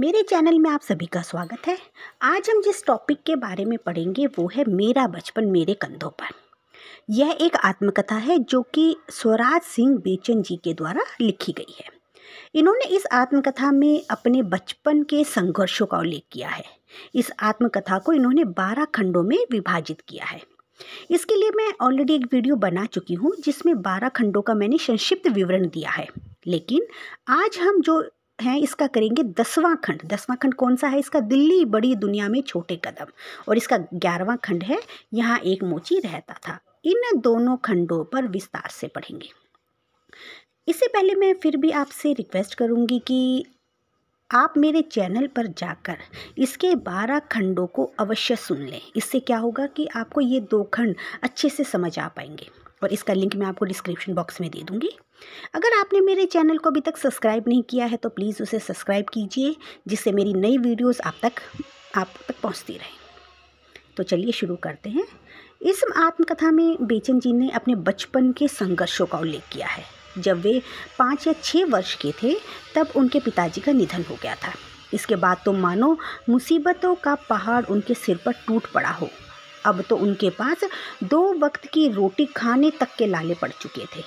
मेरे चैनल में आप सभी का स्वागत है आज हम जिस टॉपिक के बारे में पढ़ेंगे वो है मेरा बचपन मेरे कंधों पर यह एक आत्मकथा है जो कि स्वराज सिंह बेचन जी के द्वारा लिखी गई है इन्होंने इस आत्मकथा में अपने बचपन के संघर्षों का उल्लेख किया है इस आत्मकथा को इन्होंने बारह खंडों में विभाजित किया है इसके लिए मैं ऑलरेडी एक वीडियो बना चुकी हूँ जिसमें बारह खंडों का मैंने संक्षिप्त विवरण दिया है लेकिन आज हम जो हैं इसका करेंगे दसवां खंड दसवां खंड कौन सा है इसका दिल्ली बड़ी दुनिया में छोटे कदम और इसका ग्यारहवां खंड है यहाँ एक मोची रहता था इन दोनों खंडों पर विस्तार से पढ़ेंगे इससे पहले मैं फिर भी आपसे रिक्वेस्ट करूँगी कि आप मेरे चैनल पर जाकर इसके बारह खंडों को अवश्य सुन लें इससे क्या होगा कि आपको ये दो खंड अच्छे से समझ आ पाएंगे और इसका लिंक मैं आपको डिस्क्रिप्शन बॉक्स में दे दूँगी अगर आपने मेरे चैनल को अभी तक सब्सक्राइब नहीं किया है तो प्लीज़ उसे सब्सक्राइब कीजिए जिससे मेरी नई वीडियोस आप तक आप तक पहुंचती रहे तो चलिए शुरू करते हैं इस आत्मकथा में बेचन जी ने अपने बचपन के संघर्षों का उल्लेख किया है जब वे पाँच या छः वर्ष के थे तब उनके पिताजी का निधन हो गया था इसके बाद तो मानो मुसीबतों का पहाड़ उनके सिर पर टूट पड़ा हो अब तो उनके पास दो वक्त की रोटी खाने तक के लाले पड़ चुके थे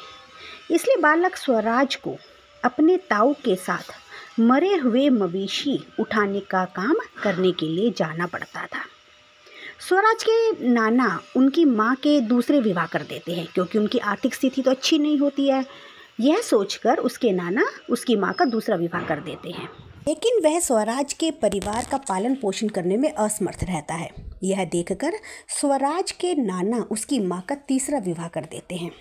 इसलिए बालक स्वराज को अपने ताऊ के साथ मरे हुए मवेशी उठाने का काम करने के लिए जाना पड़ता था स्वराज के नाना उनकी माँ के दूसरे विवाह कर देते हैं क्योंकि उनकी आर्थिक स्थिति तो अच्छी नहीं होती है यह सोचकर उसके नाना उसकी माँ का दूसरा विवाह कर देते हैं लेकिन वह स्वराज के परिवार का पालन पोषण करने में असमर्थ रहता है यह देखकर स्वराज के नाना उसकी माँ का तीसरा विवाह कर देते हैं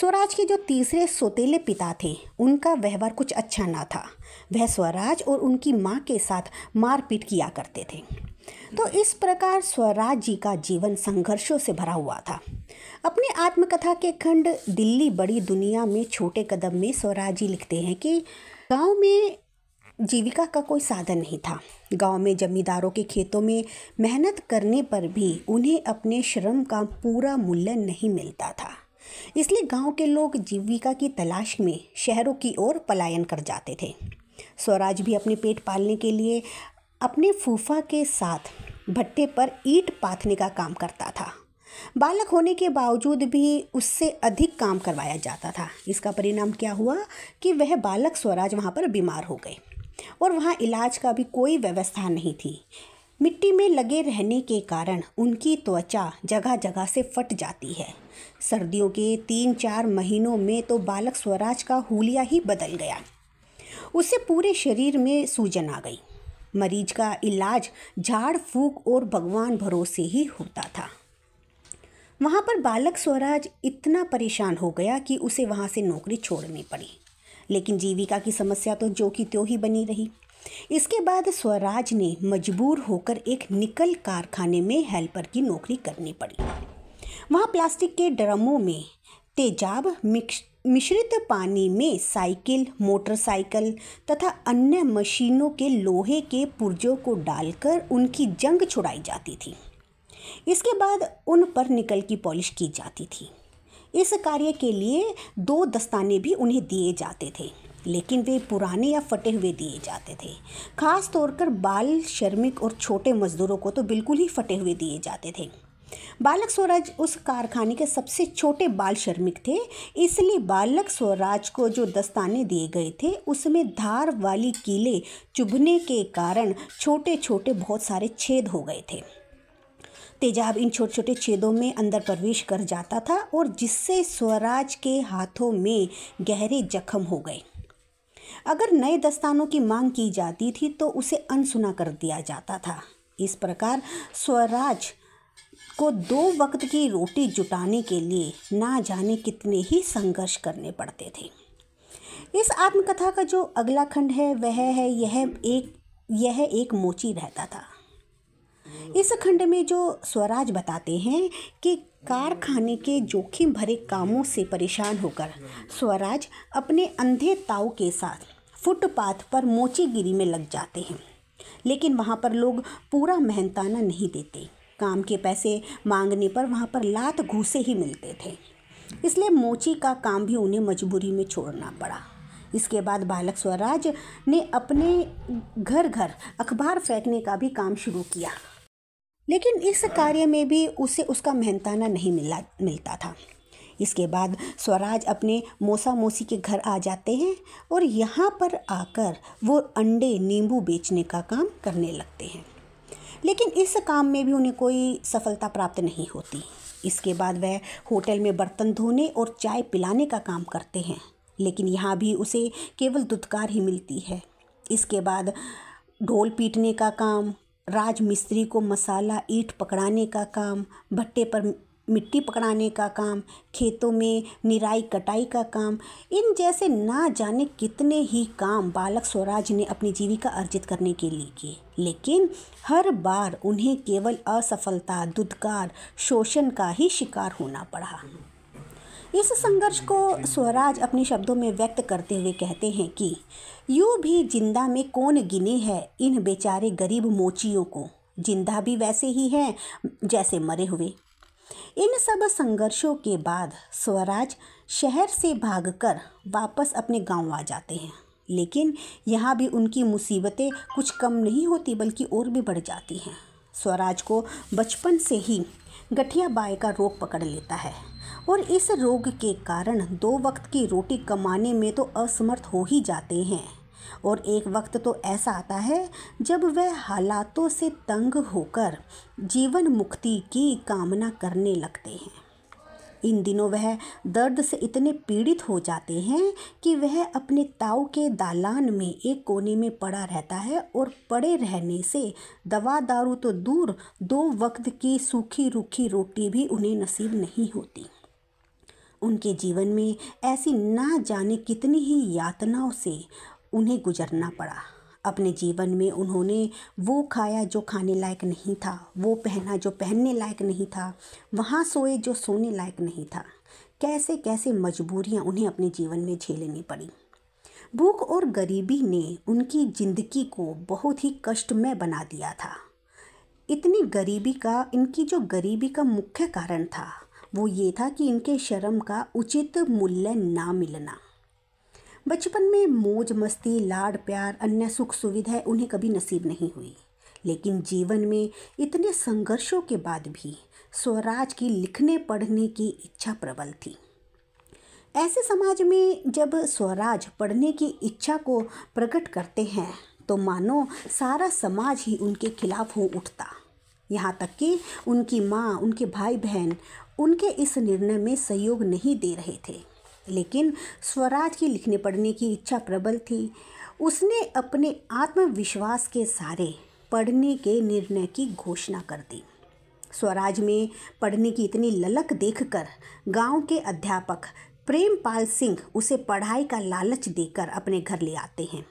स्वराज के जो तीसरे सोतेले पिता थे उनका व्यवहार कुछ अच्छा ना था वह स्वराज और उनकी माँ के साथ मारपीट किया करते थे तो इस प्रकार स्वराज जी का जीवन संघर्षों से भरा हुआ था अपनी आत्मकथा के खंड दिल्ली बड़ी दुनिया में छोटे कदम में स्वराज जी लिखते हैं कि गांव में जीविका का कोई साधन नहीं था गांव में जमींदारों के खेतों में मेहनत करने पर भी उन्हें अपने श्रम का पूरा मूल्य नहीं मिलता था इसलिए गांव के लोग जीविका की तलाश में शहरों की ओर पलायन कर जाते थे स्वराज भी अपने पेट पालने के लिए अपने फूफा के साथ भट्टे पर ईट पाथने का काम करता था बालक होने के बावजूद भी उससे अधिक काम करवाया जाता था इसका परिणाम क्या हुआ कि वह बालक स्वराज वहाँ पर बीमार हो गए और वहाँ इलाज का भी कोई व्यवस्था नहीं थी मिट्टी में लगे रहने के कारण उनकी त्वचा जगह जगह से फट जाती है सर्दियों के तीन चार महीनों में तो बालक स्वराज का हुलिया ही बदल गया उसे पूरे शरीर में सूजन आ गई मरीज का इलाज झाड़ फूक और भगवान भरोसे ही होता था वहाँ पर बालक स्वराज इतना परेशान हो गया कि उसे वहाँ से नौकरी छोड़नी पड़ी लेकिन जीविका की समस्या तो जो की त्यों ही बनी रही इसके बाद स्वराज ने मजबूर होकर एक निकल कारखाने में हेल्पर की नौकरी करनी पड़ी वहाँ प्लास्टिक के ड्रमों में तेजाब मिक्स मिश्रित पानी में साइकिल मोटरसाइकिल तथा अन्य मशीनों के लोहे के पुर्जों को डालकर उनकी जंग छुड़ाई जाती थी इसके बाद उन पर निकल की पॉलिश की जाती थी इस कार्य के लिए दो दस्ताने भी उन्हें दिए जाते थे लेकिन वे पुराने या फटे हुए दिए जाते थे खास तौर पर बाल श्रमिक और छोटे मजदूरों को तो बिल्कुल ही फटे हुए दिए जाते थे बालक स्वराज उस कारखाने के सबसे छोटे बाल श्रमिक थे इसलिए बालक स्वराज को जो दस्ताने दिए गए थे उसमें धार वाली कीले चुभने के कारण छोटे छोटे बहुत सारे छेद हो गए थे तेजाब इन छोटे छोटे छेदों में अंदर प्रवेश कर जाता था और जिससे स्वराज के हाथों में गहरे जख्म हो गए अगर नए दस्तानों की मांग की जाती थी तो उसे अनसुना कर दिया जाता था इस प्रकार स्वराज को दो वक्त की रोटी जुटाने के लिए ना जाने कितने ही संघर्ष करने पड़ते थे इस आत्मकथा का जो अगला खंड है वह है यह एक यह एक मोची रहता था इस खंड में जो स्वराज बताते हैं कि कारखाने के जोखिम भरे कामों से परेशान होकर स्वराज अपने अंधे ताऊ के साथ फुटपाथ पर मोचीगिरी में लग जाते हैं लेकिन वहाँ पर लोग पूरा मेहनताना नहीं देते काम के पैसे मांगने पर वहाँ पर लात घूसे ही मिलते थे इसलिए मोची का काम भी उन्हें मजबूरी में छोड़ना पड़ा इसके बाद बालक स्वराज ने अपने घर घर अखबार फेंकने का भी काम शुरू किया लेकिन इस कार्य में भी उसे उसका मेहनताना नहीं मिला मिलता था इसके बाद स्वराज अपने मौसा मोसी के घर आ जाते हैं और यहाँ पर आकर वो अंडे नींबू बेचने का काम करने लगते हैं लेकिन इस काम में भी उन्हें कोई सफलता प्राप्त नहीं होती इसके बाद वह होटल में बर्तन धोने और चाय पिलाने का काम करते हैं लेकिन यहाँ भी उसे केवल दुधकार ही मिलती है इसके बाद ढोल पीटने का काम राजमिस्त्री को मसाला ईंट पकड़ाने का काम भट्टे पर मिट्टी पकड़ाने का काम खेतों में निराई कटाई का काम इन जैसे ना जाने कितने ही काम बालक स्वराज ने अपनी जीविका अर्जित करने के लिए किए लेकिन हर बार उन्हें केवल असफलता दुदकार शोषण का ही शिकार होना पड़ा इस संघर्ष को स्वराज अपने शब्दों में व्यक्त करते हुए कहते हैं कि यूँ भी जिंदा में कौन गिने हैं इन बेचारे गरीब मोचियों को जिंदा भी वैसे ही हैं जैसे मरे हुए इन सब संघर्षों के बाद स्वराज शहर से भागकर वापस अपने गांव आ जाते हैं लेकिन यहाँ भी उनकी मुसीबतें कुछ कम नहीं होती बल्कि और भी बढ़ जाती हैं स्वराज को बचपन से ही गठिया बाय का रोग पकड़ लेता है और इस रोग के कारण दो वक्त की रोटी कमाने में तो असमर्थ हो ही जाते हैं और एक वक्त तो ऐसा आता है जब वह हालातों से तंग होकर जीवन मुक्ति की कामना करने लगते हैं इन दिनों वह दर्द से इतने पीड़ित हो जाते हैं कि वह अपने ताऊ के दालान में एक कोने में पड़ा रहता है और पड़े रहने से दवा दारू तो दूर दो वक्त की सूखी रूखी रोटी भी उन्हें नसीब नहीं होती उनके जीवन में ऐसी ना जाने कितनी ही यातनाओं से उन्हें गुजरना पड़ा अपने जीवन में उन्होंने वो खाया जो खाने लायक नहीं था वो पहना जो पहनने लायक नहीं था वहाँ सोए जो सोने लायक नहीं था कैसे कैसे मजबूरियाँ उन्हें अपने जीवन में झेलनी पड़ी भूख और गरीबी ने उनकी ज़िंदगी को बहुत ही कष्टमय बना दिया था इतनी गरीबी का इनकी जो गरीबी का मुख्य कारण था वो ये था कि इनके शर्म का उचित मूल्य ना मिलना बचपन में मौज मस्ती लाड प्यार अन्य सुख सुविधाएं उन्हें कभी नसीब नहीं हुई लेकिन जीवन में इतने संघर्षों के बाद भी स्वराज की लिखने पढ़ने की इच्छा प्रबल थी ऐसे समाज में जब स्वराज पढ़ने की इच्छा को प्रकट करते हैं तो मानो सारा समाज ही उनके खिलाफ हो उठता यहाँ तक कि उनकी माँ उनके भाई बहन उनके इस निर्णय में सहयोग नहीं दे रहे थे लेकिन स्वराज की लिखने पढ़ने की इच्छा प्रबल थी उसने अपने आत्मविश्वास के सारे पढ़ने के निर्णय की घोषणा कर दी स्वराज में पढ़ने की इतनी ललक देखकर गांव के अध्यापक प्रेमपाल सिंह उसे पढ़ाई का लालच देकर अपने घर ले आते हैं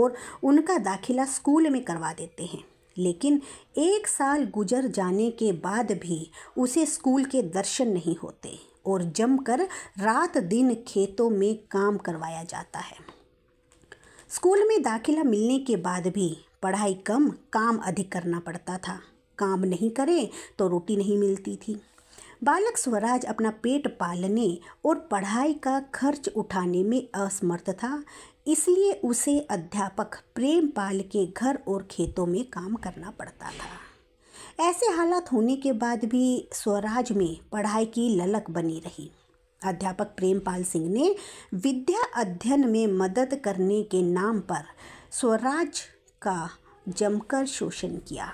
और उनका दाखिला स्कूल में करवा देते हैं लेकिन एक साल गुजर जाने के बाद भी उसे स्कूल के दर्शन नहीं होते और जमकर रात दिन खेतों में काम करवाया जाता है स्कूल में दाखिला मिलने के बाद भी पढ़ाई कम काम अधिक करना पड़ता था काम नहीं करें तो रोटी नहीं मिलती थी बालक स्वराज अपना पेट पालने और पढ़ाई का खर्च उठाने में असमर्थ था इसलिए उसे अध्यापक प्रेम पाल के घर और खेतों में काम करना पड़ता था ऐसे हालात होने के बाद भी स्वराज में पढ़ाई की ललक बनी रही अध्यापक प्रेमपाल सिंह ने विद्या अध्ययन में मदद करने के नाम पर स्वराज का जमकर शोषण किया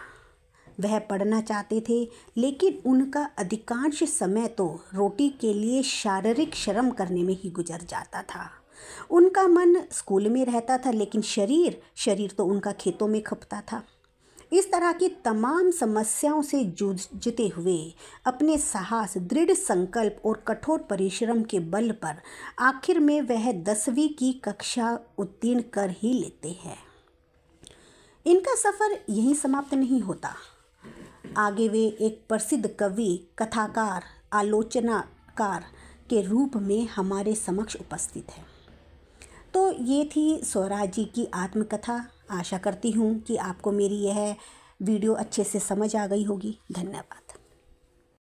वह पढ़ना चाहते थे लेकिन उनका अधिकांश समय तो रोटी के लिए शारीरिक श्रम करने में ही गुजर जाता था उनका मन स्कूल में रहता था लेकिन शरीर शरीर तो उनका खेतों में खपता था इस तरह की तमाम समस्याओं से जूझते हुए अपने साहस दृढ़ संकल्प और कठोर परिश्रम के बल पर आखिर में वह दसवीं की कक्षा उत्तीर्ण कर ही लेते हैं इनका सफ़र यहीं समाप्त नहीं होता आगे वे एक प्रसिद्ध कवि कथाकार आलोचनाकार के रूप में हमारे समक्ष उपस्थित हैं तो ये थी स्वराज जी की आत्मकथा आशा करती हूँ कि आपको मेरी यह वीडियो अच्छे से समझ आ गई होगी धन्यवाद